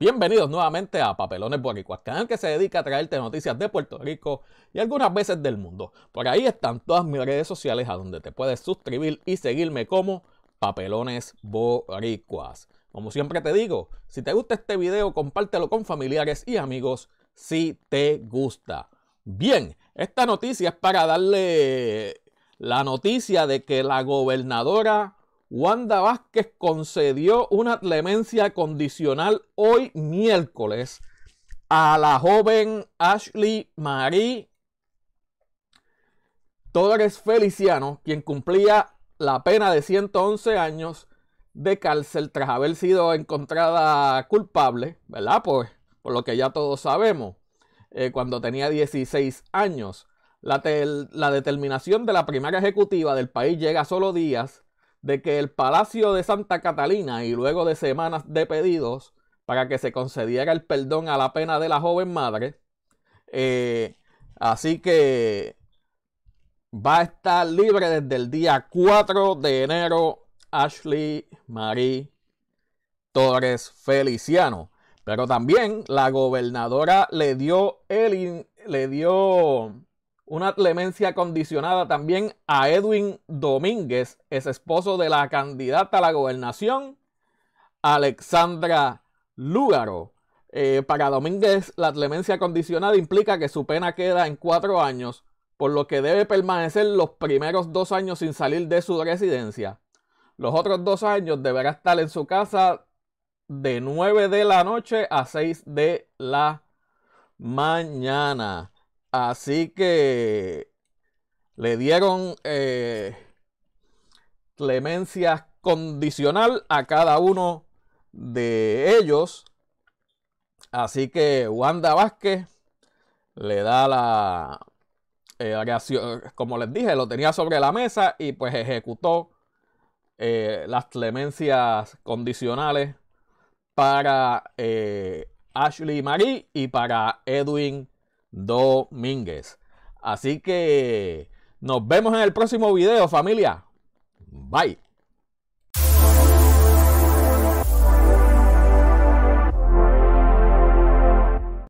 Bienvenidos nuevamente a Papelones Boricuas, canal que se dedica a traerte noticias de Puerto Rico y algunas veces del mundo. Por ahí están todas mis redes sociales a donde te puedes suscribir y seguirme como Papelones Boricuas. Como siempre te digo, si te gusta este video, compártelo con familiares y amigos si te gusta. Bien, esta noticia es para darle la noticia de que la gobernadora Wanda Vázquez concedió una clemencia condicional hoy miércoles a la joven Ashley Marie Torres Feliciano, quien cumplía la pena de 111 años de cárcel tras haber sido encontrada culpable, ¿verdad? Pues por lo que ya todos sabemos, eh, cuando tenía 16 años. La, la determinación de la primera ejecutiva del país llega solo días de que el Palacio de Santa Catalina y luego de semanas de pedidos para que se concediera el perdón a la pena de la joven madre. Eh, así que va a estar libre desde el día 4 de enero Ashley Marie Torres Feliciano. Pero también la gobernadora le dio, el, le dio una clemencia condicionada también a Edwin Domínguez, ex esposo de la candidata a la gobernación, Alexandra Lúgaro. Eh, para Domínguez, la clemencia condicionada implica que su pena queda en cuatro años, por lo que debe permanecer los primeros dos años sin salir de su residencia. Los otros dos años deberá estar en su casa de nueve de la noche a seis de la mañana. Así que le dieron eh, clemencias clemencia condicional a cada uno de ellos. Así que Wanda Vázquez le da la eh, como les dije, lo tenía sobre la mesa y pues ejecutó eh, las clemencias condicionales para Ashley Marie y para Edwin Domínguez. Así que nos vemos en el próximo video, familia. Bye.